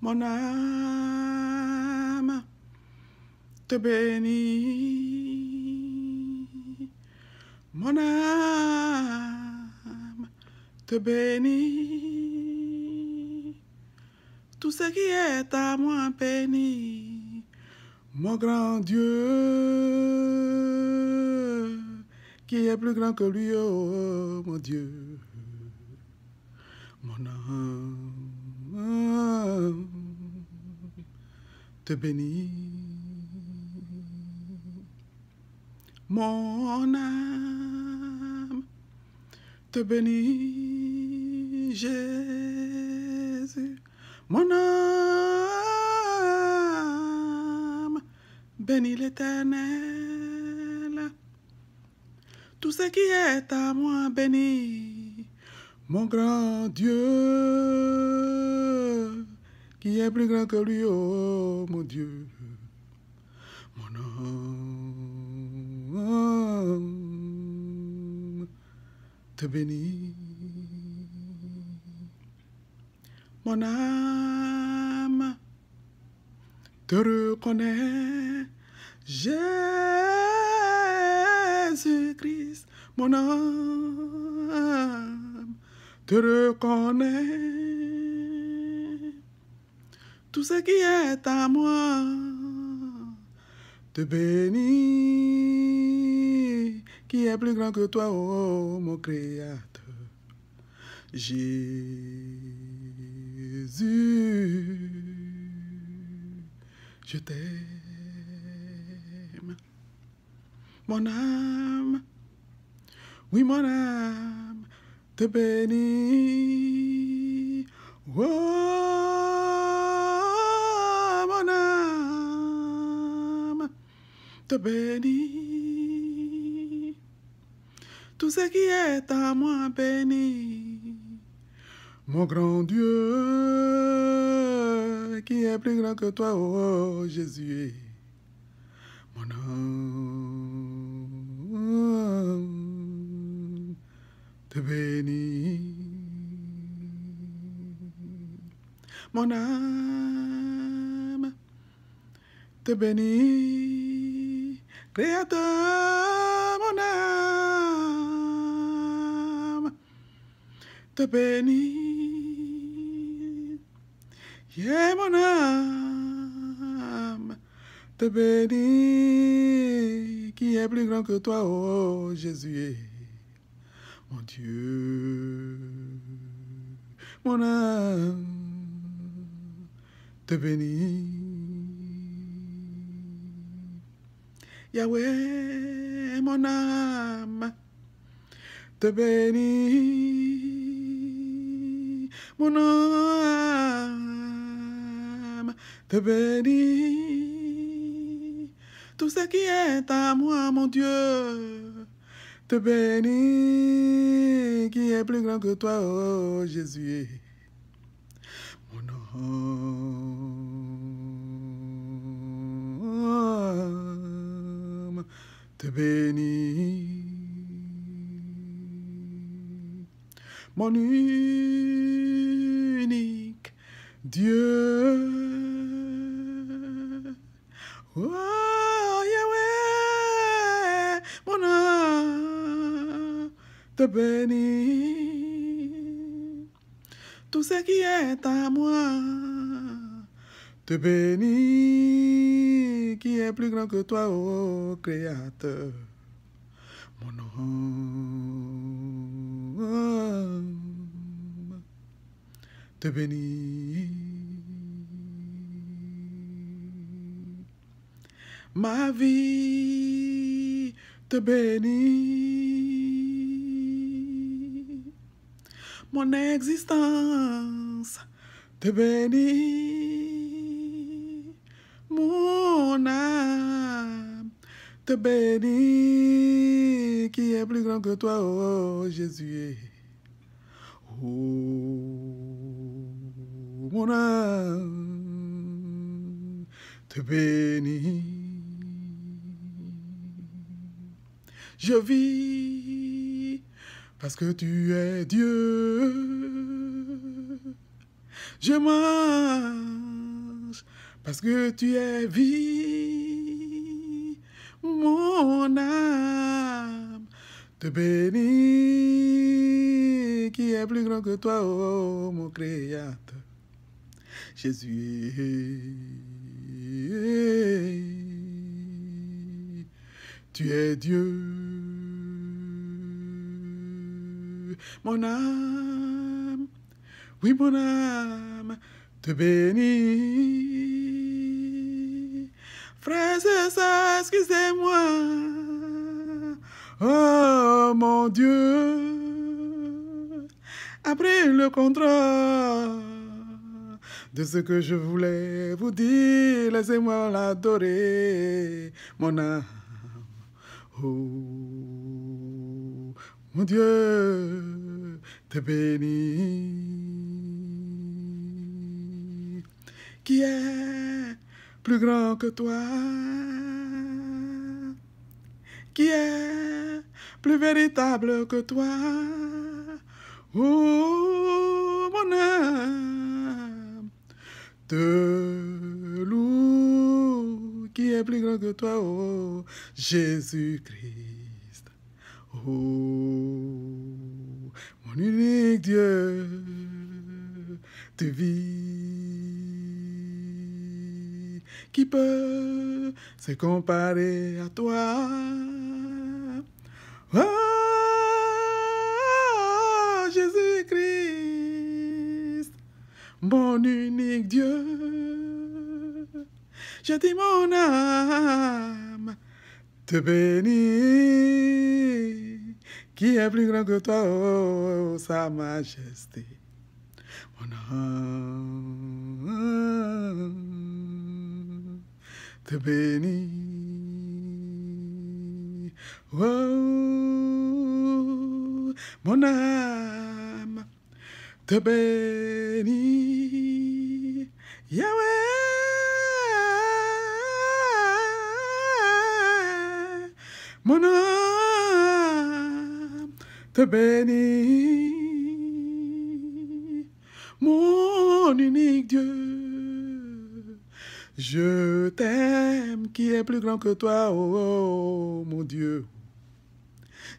Mon âme te bénit. Mon âme te bénit. Tout ce qui est à moi béni. Mon grand Dieu, qui est plus grand que lui, oh, mon Dieu. Mon âme. te bénis, Mon âme te bénis Jésus. Mon âme bénit l'éternel. Tout ce qui est à moi béni, mon grand Dieu est plus grand que lui, oh mon Dieu, mon âme te bénit. Mon âme te reconnaît, Jésus-Christ, mon âme te reconnaît tout ce qui est à moi, te bénis, qui est plus grand que toi, oh, mon Créateur. Jésus, je t'aime, mon âme, oui mon âme, te bénis. Oh, te bénis, Tout ce qui est à moi béni. Mon grand Dieu, qui est plus grand que toi, oh Jésus, mon âme te bénit. Mon âme te bénis toi, mon âme, te bénis. Yeah, mon âme, te bénis, qui est plus grand que toi, oh Jésus, mon Dieu, mon âme, te bénis. Yahweh, mon âme te bénis, mon âme te bénis, Tout ce qui est à moi, mon Dieu, te bénis, qui est plus grand que toi, oh Jésus. Mon âme. te bénis, Mon unique Dieu. Oh Yahweh, mon âme te bénis, Tout ce qui est à moi te bénis qui est plus grand que toi, ô Créateur. Mon homme te bénit. Ma vie te bénit. Mon existence te bénit. Mon mon âme te bénit, qui est plus grand que toi, oh, oh, oh Jésus. Oh, mon âme te bénit. Je vis parce que tu es Dieu. Je m'en parce que tu es vie, mon âme te bénit, qui est plus grand que toi, oh, mon créateur. Jésus tu es Dieu. Mon âme, oui mon âme, te bénit. Frères et sœurs, excusez-moi. Oh mon Dieu. Après le contrat de ce que je voulais vous dire, laissez-moi l'adorer, mon âme. Oh mon Dieu, te béni. Qui est plus grand que toi, qui est plus véritable que toi. Oh, mon âme, de loup, qui est plus grand que toi, oh, Jésus-Christ. Oh, mon unique Dieu, tu vis qui peut se comparer à toi. Ah, Jésus-Christ, mon unique Dieu, je dis mon âme te bénis, qui est plus grand que toi, oh, oh, sa majesté. Mon âme. te bénit. Oh, mon âme te bénit. Yahweh, mon âme te Mon unique Dieu Je t'aime, qui est plus grand que toi, oh, oh, oh, mon Dieu.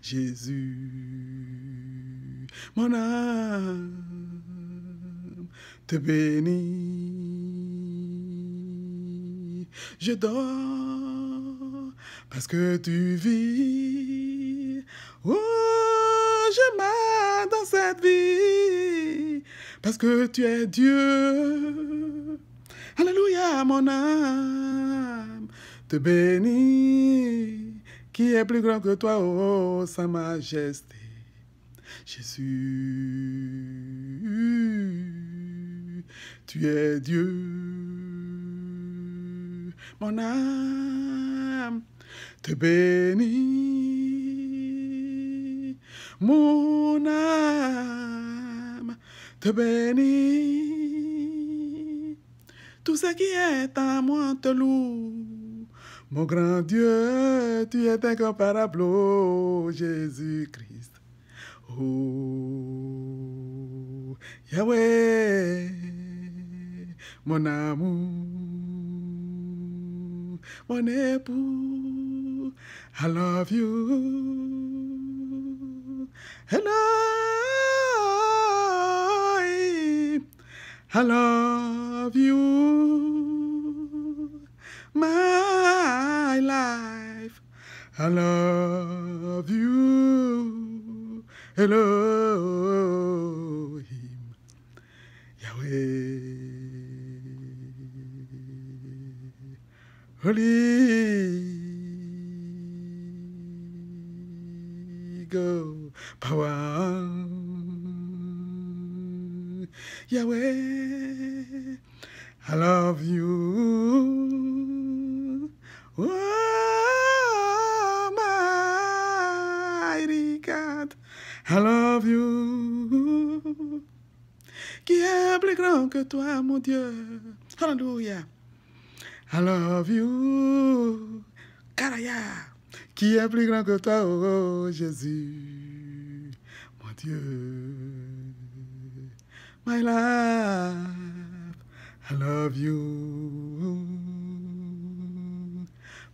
Jésus, mon âme te bénis. Je dors parce que tu vis. Oh, je m'aime dans cette vie parce que tu es Dieu. Alléluia, mon âme, te bénis, qui est plus grand que toi, ô oh, oh, Sa Majesté, Jésus. Tu es Dieu, mon âme, te bénis, mon âme, te bénis. tout ce qui est à moi te loue. Mon grand Dieu, tu es incomparable, oh, Jésus-Christ. Oh, Yahweh, mon amour, mon époux, I love you. Hello, hello of you, my life. I love you, Elohim, Yahweh, Holy Go Power, Yahweh. that I love you. Qui est plus grand que toi, meu Deus? Hallelujah. I love you. Caraya. Qui é plus grand que toi, oh Jésus, mon Dieu. My love, I love you.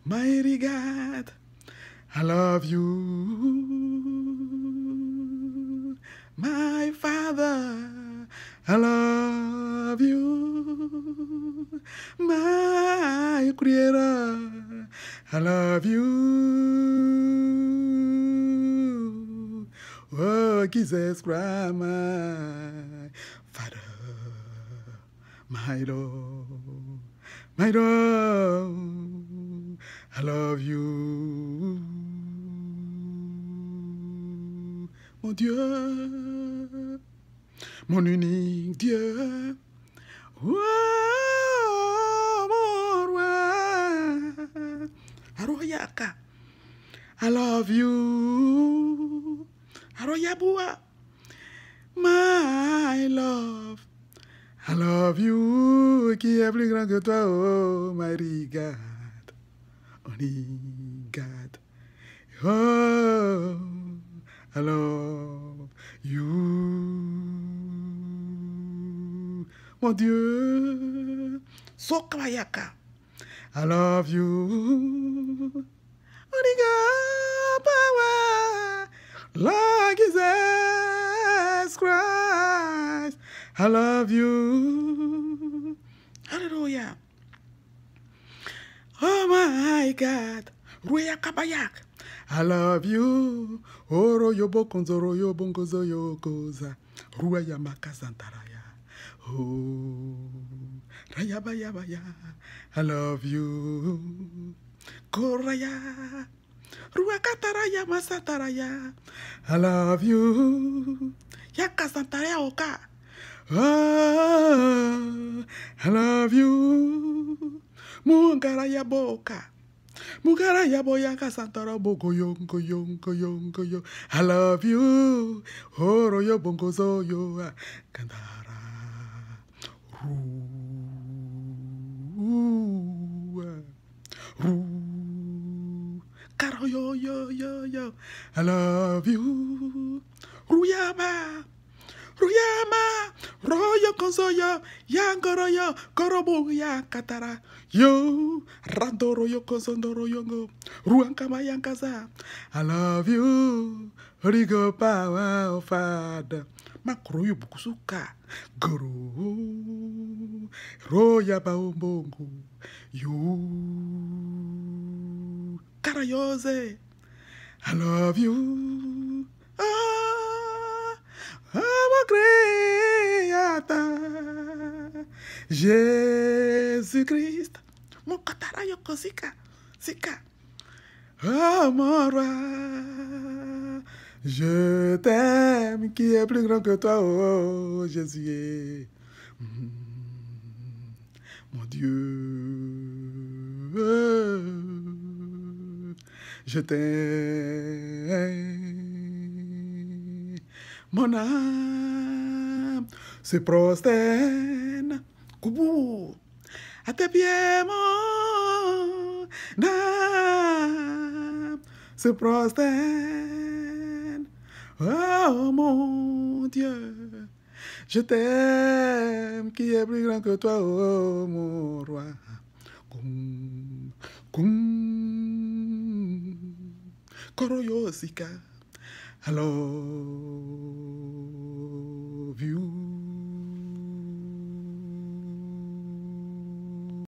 Mighty God, I love you. My Father, I love you. My Creator, I love you. Oh, Jesus Christ, my Father, my Lord, my Lord, I love you. mon Dieu, mon unique Dieu. Oh, mon roi. Aroyaka, I love you. Aroyabua, my love. I love you, qui est plus grand que toi, oh my God. Oh, God. Oh. I love you. Mon Dieu. Sokabayaka. I love you. Only power. Lord Jesus Christ. I love you. Hallelujah. Oh my God. Ruya Kabayak. I love you. Oro yobo konzoro yobo ngozo yokoza. Rua yamaka santaraya. Oh, rayaba ya. I love you. Koraya. Rua kataraya masataraya. I love you. Yaka santaraya oka. Ah, I love you. Mungara yaboka. Mugara yaboyaka santara bogoyong goyong goyong goyong. I love you. Horo yo bongozo yo kandara. Roo. Roo. Karo yo yo yo yo. I love you. Ruyaba. Raya Kozoya, Yangaraya, ya Katara, Yo, Randoroyo Kozondoroyongo, Ruankama Yankaza. I love you, Rigo Power Father. Makroyo Bukusuka, Guru, Roya Baumbongo, Yo, Karayose. I love you. Ah. Amacreata, tá. Jesus Cristo, Mokatarayo cosica. Sika, Amorá, Je t'aime, qui é plus grand que toi, oh Jésus. Hmm. mon Dieu, je t'aime. Mon se prosterne. Kubu. À tes pieds, mon âme se prosterne. Oh mon Dieu, je t'aime qui est plus grand que toi, oh mon roi. kum, koum, Koroyosika. I love you.